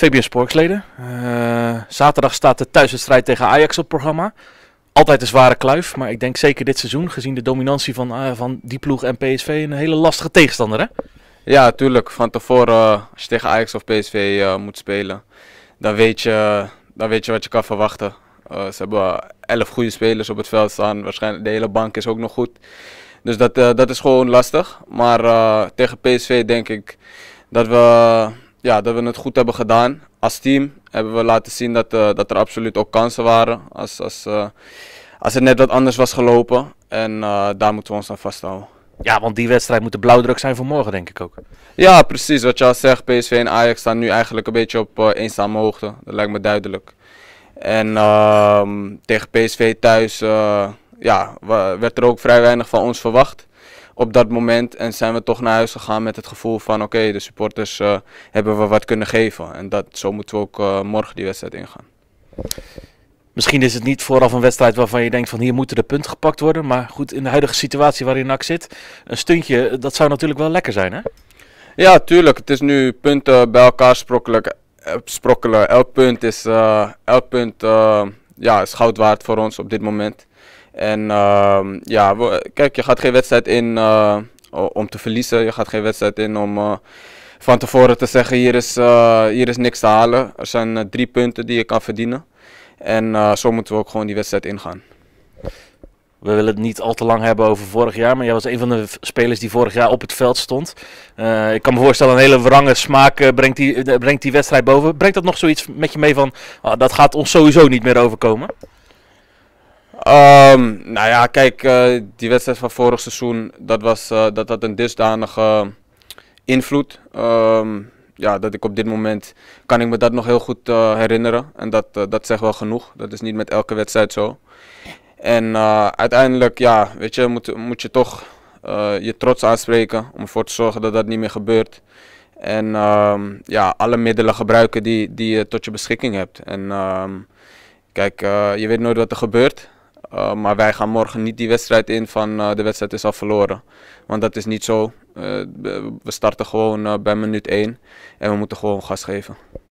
Fabian Sporksleden. Eh, zaterdag staat de thuiswedstrijd tegen Ajax op programma. Altijd een zware kluif, maar ik denk zeker dit seizoen, gezien de dominantie van, uh, van die ploeg en PSV, een hele lastige tegenstander. Hè? Ja, tuurlijk. Van tevoren, eh, als je tegen Ajax of PSV moet spelen, dan weet, je, dan weet je wat je kan verwachten. ze hebben elf goede spelers op het veld staan. Waarschijnlijk de hele bank is ook nog goed. Dus dat, dat is gewoon lastig. Maar tegen PSV denk ik dat we ja, dat we het goed hebben gedaan. Als team hebben we laten zien dat, eh, dat er absoluut ook kansen waren. Als, als, eh, als het net wat anders was gelopen. En eh, daar moeten we ons aan vasthouden. Ja, want die wedstrijd moet de blauwdruk zijn voor morgen, denk ik ook. Ja, precies. Wat je al zegt, PSV en Ajax staan nu eigenlijk een beetje op eenzame hoogte. Dat lijkt me duidelijk. En ehm, tegen PSV thuis ja, werd er ook vrij weinig van ons verwacht op dat moment. En zijn we toch naar huis gegaan met het gevoel van oké, de supporters eh, hebben we wat kunnen geven. En dat, zo moeten we ook eh, morgen die wedstrijd ingaan. Misschien is het niet vooraf een wedstrijd waarvan je denkt van hier moeten de punten gepakt worden. Maar goed, in de huidige situatie waarin NAC zit, een stuntje, dat zou natuurlijk wel lekker zijn hè? Ja, tuurlijk. Het is nu punten bij elkaar sprokkelen. Eh, sprokkelen. Elk punt is, elk punt ja, is goud waard voor ons op dit moment. En ehm, ja, kijk, je gaat geen wedstrijd in eh, om te verliezen. Je gaat geen wedstrijd in om eh, van tevoren te zeggen: hier is, eh, hier is niks te halen. Er zijn drie punten die je kan verdienen. En zo moeten we ook gewoon die wedstrijd ingaan we willen het niet al te lang hebben over vorig jaar, maar jij was een van de spelers die vorig jaar op het veld stond. Eh, ik kan me voorstellen, een hele wrange smaak eh, brengt, die, eh, brengt die wedstrijd boven. Brengt dat nog zoiets met je mee van, ah, dat gaat ons sowieso niet meer overkomen? Um, nou ja, kijk, die wedstrijd van vorig seizoen, dat, was, dat had een dusdanige invloed. Ehm, ja, dat ik op dit moment, kan ik me dat nog heel goed herinneren. En dat, dat zegt wel genoeg. Dat is niet met elke wedstrijd zo. En eh, uiteindelijk, ja, weet je, moet, moet je toch eh, je trots aanspreken om ervoor te zorgen dat dat niet meer gebeurt. En ehm, ja, alle middelen gebruiken die, die je tot je beschikking hebt. En ehm, kijk, eh, je weet nooit wat er gebeurt. maar wij gaan morgen niet die wedstrijd in van de wedstrijd is al verloren. Want dat is niet zo. we starten gewoon bij minuut 1 en we moeten gewoon gas geven.